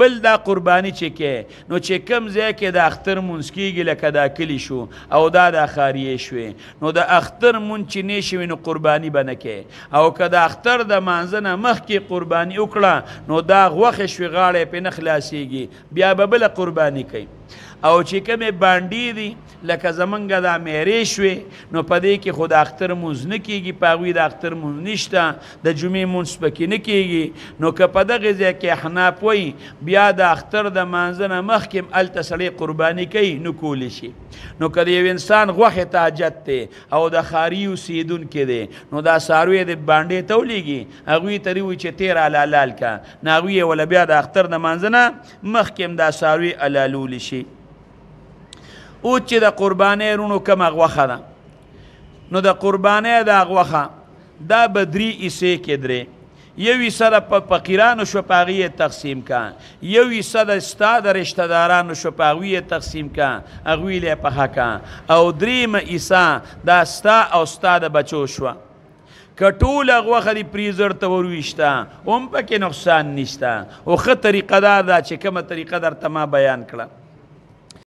بل دا قربانی چې کې نو چې کم ځای کې د اختر مونږ کېږي لکه دا کلی شو او دا د خاریې شوې نو د اختر مونږ چې نه شوي نو قربانی به نه کې او که د اختر د مانځه نه مخکې قربانی وکړه نو دا غوښه شوي غاړه پې نه خلاصیږي بیا به بله قربانی کوي او چې کومه باندې دي لکه زمونږ د مهری شوې نو پدې کې خود اختر مونږ نه کیږي پاغوي د اختر مونږ نشته د جمعې مونږ پکې نه کیږي نو که په دغه ځای کې حناف وای بیا د اختر د مانځنه مخکې ال تسلی قرباني کوي نو کول شي نو کله یو انسان غوخه تاجت ته او د خاري وسیدون کې دي نو دا ساروی د باندې تولیږي هغه تری و چې تیر علالال کا ناغوی ول بیا د اختر د مانځنه مخکې دا ساروی علالول شي او چې د قربانې رونو کم غوخه ده نو د قربانې د غوخه دا بدری ایسه کې درې یو سره په فقیرانو شو پاغي تقسیم کان یو سره استاد رشتہ دارانو شو پاغي تقسیم کان اغوی له په حق او دریم عیسا دا ستا او استاد بچو شو کټول غوخه دی فریزر ته ورويشتا هم پکې نقصان نشتا او خه طریقه دا چې کومه طریقه درته ما بیان کړم